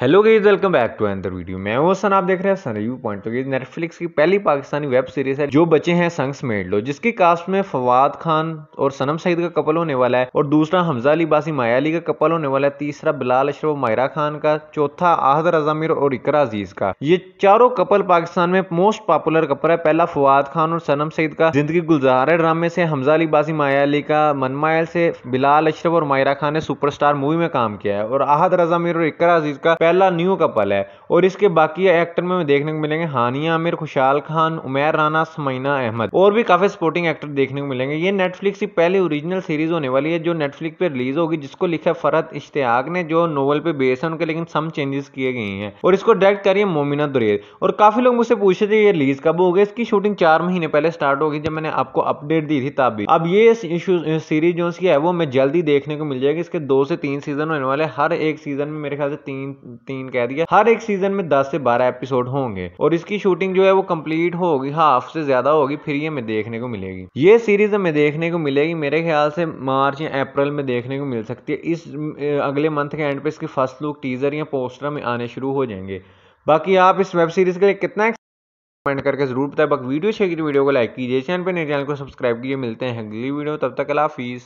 hello guys welcome back to another video मैं वो Sun आप देख रहे हैं सन रिव्यू पॉइंट तो नेटफ्लिक्स की पहली पाकिस्तानी वेब सीरीज है जो बचे हैं संग्स मेड लो जिसकी कास्ट में फवाद खान और सनम सईद का कपल होने वाला है और दूसरा हमजा अली बासी माया अली का कपल होने वाला है तीसरा बिलाल अशरफ मायरा खान का चौथा आहद अजामिर और इकर अजीज का ये चारों कपल पाकिस्तान में मोस्ट पॉपुलर कपल है पहला फवाद खान और सनम सईद का जिंदगी गुलजार ड्रामे से हमजा अली बासी माया अली का मनमायल से बिलाल अशरफ और मायरा खान ने सुपर मूवी में काम किया है और आहद रजामिर और इकर अजीज का पहला न्यू कपल है और इसके बाकी एक्टर में देखने को मिलेंगे हानिया आमिर खुशाल खान उमेर राना समीना अहमद और भी काफी सपोर्टिंग एक्टर देखने को मिलेंगे ये नेटफ्लिक्स की पहली ओरिजिनल सीरीज होने वाली है जो नेटफ्लिक्स पे रिलीज होगी जिसको लिखा है फरत इश्तियाक ने जो नोवल पे बेस है उनके लेकिन सम चेंजेस किए गए हैं और इसको डायरेक्ट करिए मोमिना दुरेद और काफी लोग मुझसे पूछ रहे थे ये रिलीज कब होगी इसकी शूटिंग चार महीने पहले स्टार्ट होगी जब मैंने आपको अपडेट दी थी तब अब ये सीरीज जो है वो मैं जल्दी देखने को मिल जाएगी इसके दो से तीन सीजन होने वाले हर एक सीजन में मेरे ख्याल से तीन तीन कह दिया हर एक सीजन सीजन में दस से बारह एपिसोड होंगे और इसकी शूटिंग जो है वो कंप्लीट होगी हाफ से ज्यादा होगी फिर ये हमें देखने को मिलेगी ये सीरीज हमें देखने को मिलेगी मेरे ख्याल से मार्च या अप्रैल में देखने को मिल सकती है इस अगले मंथ के एंड पे इसके फर्स्ट लुक टीजर या पोस्टर में आने शुरू हो जाएंगे बाकी आप इस वेब सीरीज के लिए कितना कमेंट करके जरूर बताए बाकी वीडियो शेयर तो वीडियो को लाइक कीजिए चैनल पर नए चैनल को सब्सक्राइब कीजिए मिलते हैं अगली वीडियो तब तक अला हाफिज़